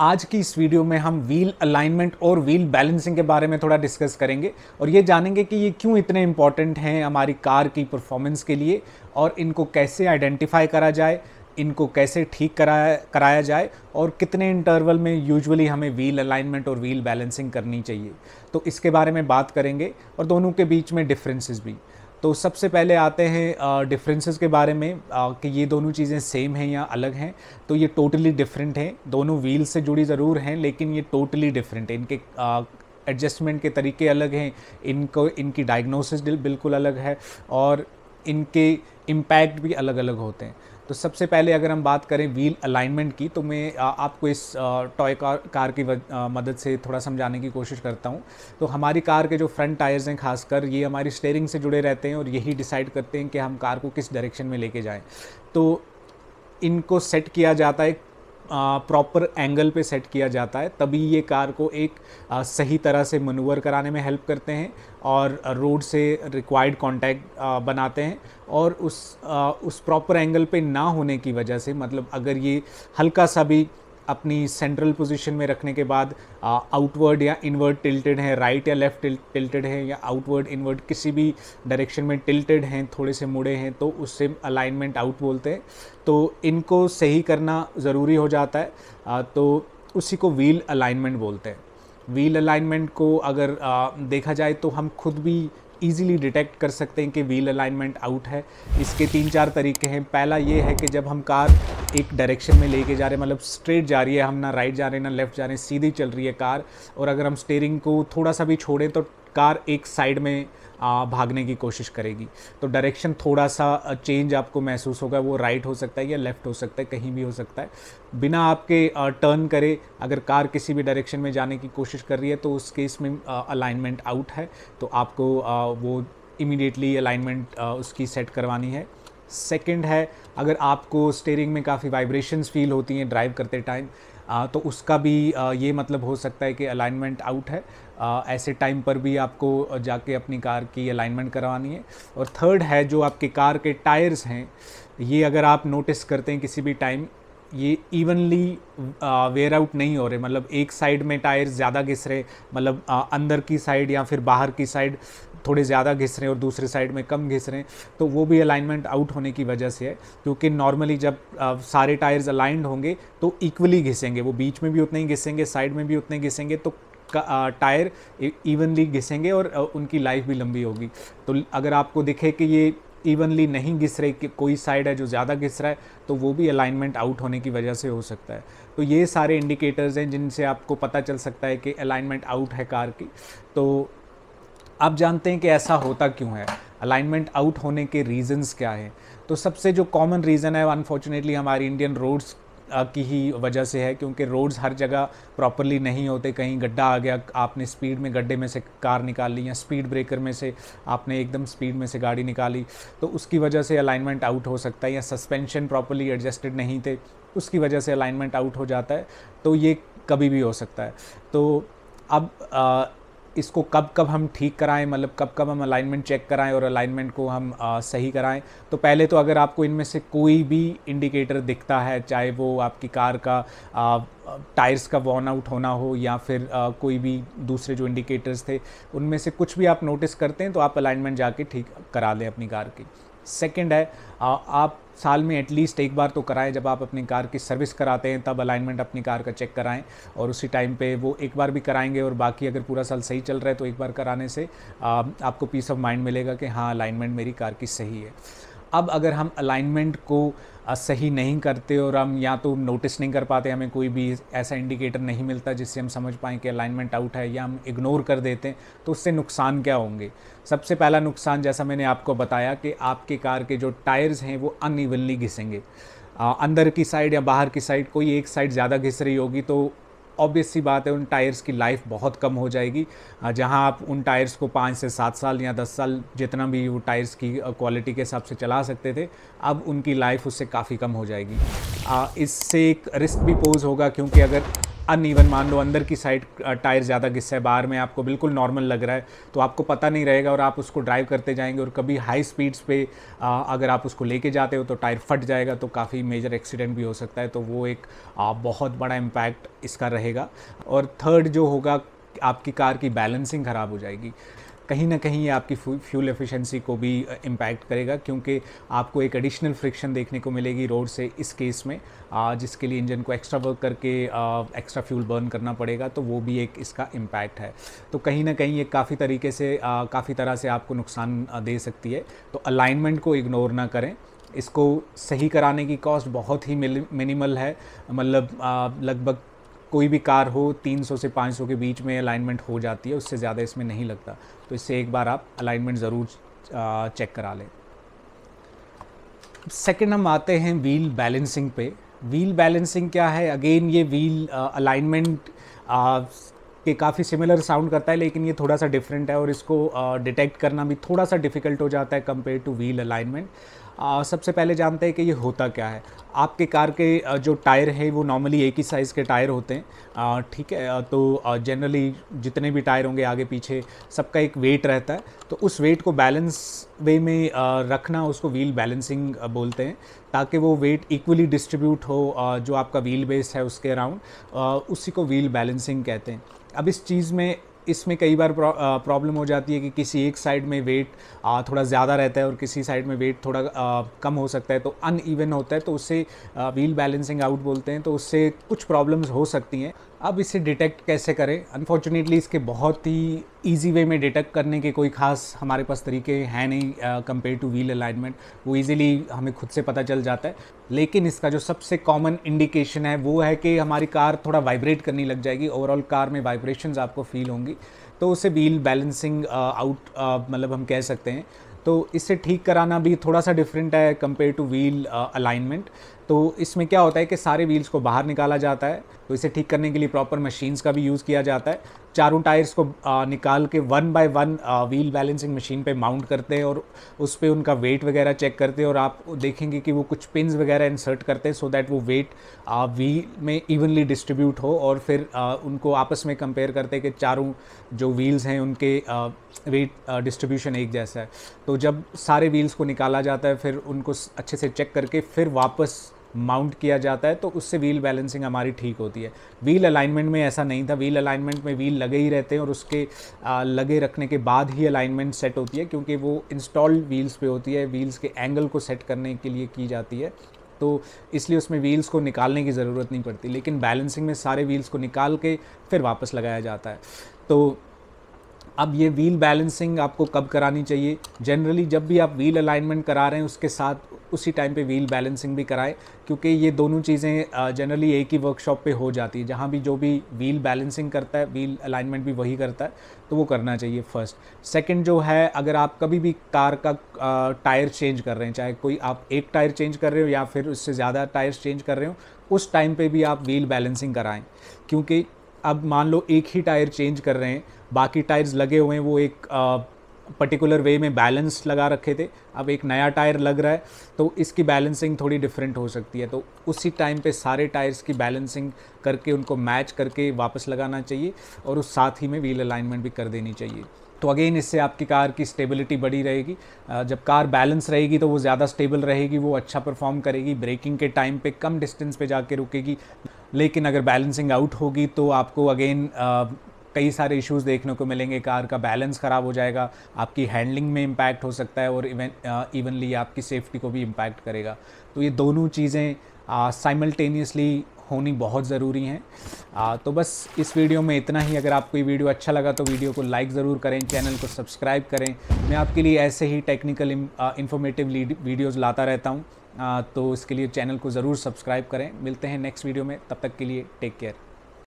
आज की इस वीडियो में हम व्हील अलाइनमेंट और व्हील बैलेंसिंग के बारे में थोड़ा डिस्कस करेंगे और ये जानेंगे कि ये क्यों इतने इम्पॉर्टेंट हैं हमारी कार की परफॉर्मेंस के लिए और इनको कैसे आइडेंटिफाई करा जाए इनको कैसे ठीक कराया कराया जाए और कितने इंटरवल में यूजुअली हमें व्हील अलाइनमेंट और व्हील बैलेंसिंग करनी चाहिए तो इसके बारे में बात करेंगे और दोनों के बीच में डिफरेंसेस भी तो सबसे पहले आते हैं डिफरेंसेस के बारे में आ, कि ये दोनों चीज़ें सेम हैं या अलग हैं तो ये टोटली डिफरेंट हैं दोनों व्हील से जुड़ी ज़रूर हैं लेकिन ये टोटली डिफरेंट है इनके एडजस्टमेंट के तरीके अलग हैं इनको इनकी डायग्नोसिस बिल्कुल अलग है और इनके इम्पैक्ट भी अलग अलग होते हैं तो सबसे पहले अगर हम बात करें व्हील अलाइनमेंट की तो मैं आपको इस टॉय कार कार की मदद से थोड़ा समझाने की कोशिश करता हूँ तो हमारी कार के जो फ्रंट टायर्स हैं खासकर ये हमारी स्टेयरिंग से जुड़े रहते हैं और यही डिसाइड करते हैं कि हम कार को किस डायरेक्शन में लेके जाएँ तो इनको सेट किया जाता है प्रॉपर एंगल पे सेट किया जाता है तभी ये कार को एक आ, सही तरह से मनूवर कराने में हेल्प करते हैं और रोड से रिक्वायर्ड कांटेक्ट बनाते हैं और उस आ, उस प्रॉपर एंगल पे ना होने की वजह से मतलब अगर ये हल्का सा भी अपनी सेंट्रल पोजीशन में रखने के बाद आउटवर्ड या इनवर्ड टिल्टेड हैं राइट या लेफ्ट टिल्टेड हैं या आउटवर्ड इनवर्ड किसी भी डायरेक्शन में टिल्टेड हैं थोड़े से मुड़े हैं तो उससे अलाइनमेंट आउट बोलते हैं तो इनको सही करना ज़रूरी हो जाता है आ, तो उसी को व्हील अलाइनमेंट बोलते हैं व्हील अलाइनमेंट को अगर आ, देखा जाए तो हम खुद भी ईजिली डिटेक्ट कर सकते हैं कि व्हील अलाइनमेंट आउट है इसके तीन चार तरीके हैं पहला ये है कि जब हम कार एक डायरेक्शन में लेके जा रहे हैं मतलब स्ट्रेट जा रही है हम ना राइट जा रहे हैं ना लेफ्ट जा रहे हैं सीधी चल रही है कार और अगर हम स्टेयरिंग को थोड़ा सा भी छोड़ें तो कार एक साइड में भागने की कोशिश करेगी तो डायरेक्शन थोड़ा सा चेंज आपको महसूस होगा वो राइट हो सकता है या लेफ़्ट हो सकता है कहीं भी हो सकता है बिना आपके टर्न करे अगर कार किसी भी डायरेक्शन में जाने की कोशिश कर रही है तो उस केस में अलाइनमेंट आउट है तो आपको वो इमीडिएटली अलाइनमेंट उसकी सेट करवानी है सेकेंड है अगर आपको स्टेयरिंग में काफ़ी वाइब्रेशंस फील होती हैं ड्राइव करते टाइम तो उसका भी ये मतलब हो सकता है कि अलाइनमेंट आउट है ऐसे टाइम पर भी आपको जाके अपनी कार की अलाइनमेंट करवानी है और थर्ड है जो आपके कार के टायर्स हैं ये अगर आप नोटिस करते हैं किसी भी टाइम ये इवनली वेयर आउट नहीं हो रहे मतलब एक साइड में टायर ज़्यादा घिस रहे मतलब अंदर की साइड या फिर बाहर की साइड थोड़े ज़्यादा घिस रहे हैं और दूसरे साइड में कम घिस रहे हैं तो वो भी अलाइनमेंट आउट होने की वजह से है क्योंकि नॉर्मली जब आ, सारे टायर्स अलाइंड होंगे तो इक्वली घिसेंगे वो बीच में भी उतने ही घिसेंगे साइड में भी उतने ही घिसेंगे तो टायर इवनली e, घिसेंगे और उनकी लाइफ भी लंबी होगी तो अगर आपको दिखे कि ये इवनली नहीं घिस रही कि कोई साइड है जो ज़्यादा घिस रहा है तो वो भी अलाइनमेंट आउट होने की वजह से हो सकता है तो ये सारे इंडिकेटर्स हैं जिनसे आपको पता चल सकता है कि अलाइनमेंट आउट है कार की तो आप जानते हैं कि ऐसा होता क्यों है अलाइनमेंट आउट होने के रीजंस क्या हैं तो सबसे जो कॉमन रीज़न है अनफॉर्चुनेटली हमारी इंडियन रोड्स की ही वजह से है क्योंकि रोड्स हर जगह प्रॉपरली नहीं होते कहीं गड्ढा आ गया आपने स्पीड में गड्ढे में से कार निकाल ली या स्पीड ब्रेकर में से आपने एकदम स्पीड में से गाड़ी निकाली तो उसकी वजह से अलाइनमेंट आउट हो सकता है या सस्पेंशन प्रॉपरली एडजस्टेड नहीं थे उसकी वजह से अलाइनमेंट आउट हो जाता है तो ये कभी भी हो सकता है तो अब इसको कब कब हम ठीक कराएं मतलब कब कब हम अलाइनमेंट चेक कराएं और अलाइनमेंट को हम आ, सही कराएं तो पहले तो अगर आपको इनमें से कोई भी इंडिकेटर दिखता है चाहे वो आपकी कार का आ, टायर्स का वॉर्न आउट होना हो या फिर आ, कोई भी दूसरे जो इंडिकेटर्स थे उनमें से कुछ भी आप नोटिस करते हैं तो आप अलाइनमेंट जाके ठीक करा लें अपनी कार की सेकंड है आ, आप साल में एटलीस्ट एक बार तो कराएं जब आप अपनी कार की सर्विस कराते हैं तब अलाइनमेंट अपनी कार का चेक कराएं और उसी टाइम पे वो एक बार भी कराएंगे और बाकी अगर पूरा साल सही चल रहा है तो एक बार कराने से आ, आपको पीस ऑफ माइंड मिलेगा कि हाँ अलाइनमेंट मेरी कार की सही है अब अगर हम अलाइनमेंट को सही नहीं करते और हम या तो नोटिस नहीं कर पाते हमें कोई भी ऐसा इंडिकेटर नहीं मिलता जिससे हम समझ पाएँ कि अलाइनमेंट आउट है या हम इग्नोर कर देते हैं तो उससे नुकसान क्या होंगे सबसे पहला नुकसान जैसा मैंने आपको बताया कि आपके कार के जो टायर्स हैं वो अनइवनली घिसेंगे अंदर की साइड या बाहर की साइड कोई एक साइड ज़्यादा घिस रही होगी तो ऑब्वियस सी बात है उन टायर्स की लाइफ बहुत कम हो जाएगी जहां आप उन टायर्स को पाँच से सात साल या दस साल जितना भी वो टायर्स की क्वालिटी के हिसाब से चला सकते थे अब उनकी लाइफ उससे काफ़ी कम हो जाएगी इससे एक रिस्क भी पोज होगा क्योंकि अगर अन ईवन मान लो अंदर की साइड टायर ज़्यादा घिस्सा है बाहर में आपको बिल्कुल नॉर्मल लग रहा है तो आपको पता नहीं रहेगा और आप उसको ड्राइव करते जाएंगे और कभी हाई स्पीड्स पे आ, अगर आप उसको लेके जाते हो तो टायर फट जाएगा तो काफ़ी मेजर एक्सीडेंट भी हो सकता है तो वो एक आ, बहुत बड़ा इम्पैक्ट इसका रहेगा और थर्ड जो होगा आपकी कार की बैलेंसिंग ख़राब हो जाएगी कहीं ना कहीं ये आपकी फ्यूल एफिशिएंसी को भी इम्पैक्ट करेगा क्योंकि आपको एक एडिशनल फ्रिक्शन देखने को मिलेगी रोड से इस केस में जिसके लिए इंजन को एक्स्ट्रा वर्क करके एक्स्ट्रा फ्यूल बर्न करना पड़ेगा तो वो भी एक इसका इम्पैक्ट है तो कहीं ना कहीं ये काफ़ी तरीके से काफ़ी तरह से आपको नुकसान दे सकती है तो अलाइनमेंट को इग्नोर ना करें इसको सही कराने की कॉस्ट बहुत ही मिनिमल है मतलब लगभग कोई भी कार हो 300 से 500 के बीच में अलाइनमेंट हो जाती है उससे ज़्यादा इसमें नहीं लगता तो इससे एक बार आप अलाइनमेंट ज़रूर चेक करा लें सेकेंड हम आते हैं व्हील बैलेंसिंग पे व्हील बैलेंसिंग क्या है अगेन ये व्हील अलाइनमेंट के काफ़ी सिमिलर साउंड करता है लेकिन ये थोड़ा सा डिफरेंट है और इसको डिटेक्ट uh, करना भी थोड़ा सा डिफिकल्ट हो जाता है कंपेयर टू व्हील अलाइनमेंट सबसे पहले जानते हैं कि ये होता क्या है आपके कार के जो टायर है वो नॉर्मली एक ही साइज़ के टायर होते हैं ठीक है तो जनरली जितने भी टायर होंगे आगे पीछे सबका एक वेट रहता है तो उस वेट को बैलेंस वे में रखना उसको व्हील बैलेंसिंग बोलते हैं ताकि वो वेट इक्वली डिस्ट्रीब्यूट हो जो आपका व्हील बेस है उसके अराउंड उसी को व्हील बैलेंसिंग कहते हैं अब इस चीज़ में इसमें कई बार प्रॉब्लम हो जाती है कि किसी एक साइड में वेट थोड़ा ज़्यादा रहता है और किसी साइड में वेट थोड़ा कम हो सकता है तो अन होता है तो उससे व्हील बैलेंसिंग आउट बोलते हैं तो उससे कुछ प्रॉब्लम्स हो सकती हैं अब इसे डिटेक्ट कैसे करें अनफॉर्चुनेटली इसके बहुत ही ईजी वे में डिटेक्ट करने के कोई ख़ास हमारे पास तरीके हैं नहीं कंपेयर टू व्हील अलाइनमेंट वो ईजिली हमें खुद से पता चल जाता है लेकिन इसका जो सबसे कॉमन इंडिकेशन है वो है कि हमारी कार थोड़ा वाइब्रेट करने लग जाएगी ओवरऑल कार में वाइब्रेशन आपको फील होंगी तो उसे व्हील बैलेंसिंग आउट मतलब हम कह सकते हैं तो इसे ठीक कराना भी थोड़ा सा डिफरेंट है कंपेयर टू व्हील अलाइनमेंट तो इसमें क्या होता है कि सारे व्हील्स को बाहर निकाला जाता है तो इसे ठीक करने के लिए प्रॉपर मशीन्स का भी यूज़ किया जाता है चारों टायर्स को निकाल के one by one wheel balancing machine पे माउंट करते हैं और उस पर उनका वेट वगैरह चेक करते हैं और आप देखेंगे कि वो कुछ पिन्स वगैरह इंसर्ट करते हैं सो दैट वो वेट व्हील में इवनली डिस्ट्रीब्यूट हो और फिर उनको आपस में कंपेयर करते हैं कि चारों जो व्हील्स हैं उनके वेट डिस्ट्रीब्यूशन एक जैसा है तो जब सारे व्हील्स को निकाला जाता है फिर उनको अच्छे से चेक करके फिर वापस माउंट किया जाता है तो उससे व्हील बैलेंसिंग हमारी ठीक होती है व्हील अलाइनमेंट में ऐसा नहीं था व्हील अलाइनमेंट में व्हील लगे ही रहते हैं और उसके आ, लगे रखने के बाद ही अलाइनमेंट सेट होती है क्योंकि वो इंस्टॉल्ड व्हील्स पे होती है व्हील्स के एंगल को सेट करने के लिए की जाती है तो इसलिए उसमें व्हील्स को निकालने की ज़रूरत नहीं पड़ती लेकिन बैलेंसिंग में सारे व्हील्स को निकाल के फिर वापस लगाया जाता है तो अब ये व्हील बैलेंसिंग आपको कब करानी चाहिए जनरली जब भी आप व्हील अलाइनमेंट करा रहे हैं उसके साथ उसी टाइम पे व्हील बैलेंसिंग भी कराएं क्योंकि ये दोनों चीज़ें जनरली एक ही वर्कशॉप पे हो जाती है जहाँ भी जो भी व्हील बैलेंसिंग करता है व्हील अलाइनमेंट भी वही करता है तो वो करना चाहिए फर्स्ट सेकेंड जो है अगर आप कभी भी कार का टायर चेंज कर रहे हैं चाहे कोई आप एक टायर चेंज कर रहे हो या फिर उससे ज़्यादा टायर चेंज कर रहे हो उस टाइम पर भी आप व्हील बैलेंसिंग कराएँ क्योंकि अब मान लो एक ही टायर चेंज कर रहे हैं बाकी टायर्स लगे हुए हैं वो एक पर्टिकुलर वे में बैलेंस लगा रखे थे अब एक नया टायर लग रहा है तो इसकी बैलेंसिंग थोड़ी डिफरेंट हो सकती है तो उसी टाइम पे सारे टायर्स की बैलेंसिंग करके उनको मैच करके वापस लगाना चाहिए और उस साथ ही में व्हील अलाइनमेंट भी कर देनी चाहिए तो अगेन इससे आपकी कार की स्टेबिलिटी बढ़ी रहेगी जब कार बैलेंस रहेगी तो वो ज़्यादा स्टेबल रहेगी वो अच्छा परफॉर्म करेगी ब्रेकिंग के टाइम पे कम डिस्टेंस पे जाके रुकेगी लेकिन अगर बैलेंसिंग आउट होगी तो आपको अगेन कई सारे इश्यूज देखने को मिलेंगे कार का बैलेंस ख़राब हो जाएगा आपकी हैंडलिंग में इम्पैक्ट हो सकता है और इवन इवनली uh, आपकी सेफ्टी को भी इम्पैक्ट करेगा तो ये दोनों चीज़ें साइमल्टेनियसली uh, होनी बहुत ज़रूरी हैं uh, तो बस इस वीडियो में इतना ही अगर आपको ये वीडियो अच्छा लगा तो वीडियो को लाइक ज़रूर करें चैनल को सब्सक्राइब करें मैं आपके लिए ऐसे ही टेक्निकल इन्फॉर्मेटिव वीडियोज़ लाता रहता हूँ तो इसके लिए चैनल को ज़रूर सब्सक्राइब करें मिलते हैं नेक्स्ट वीडियो में तब तक के लिए टेक केयर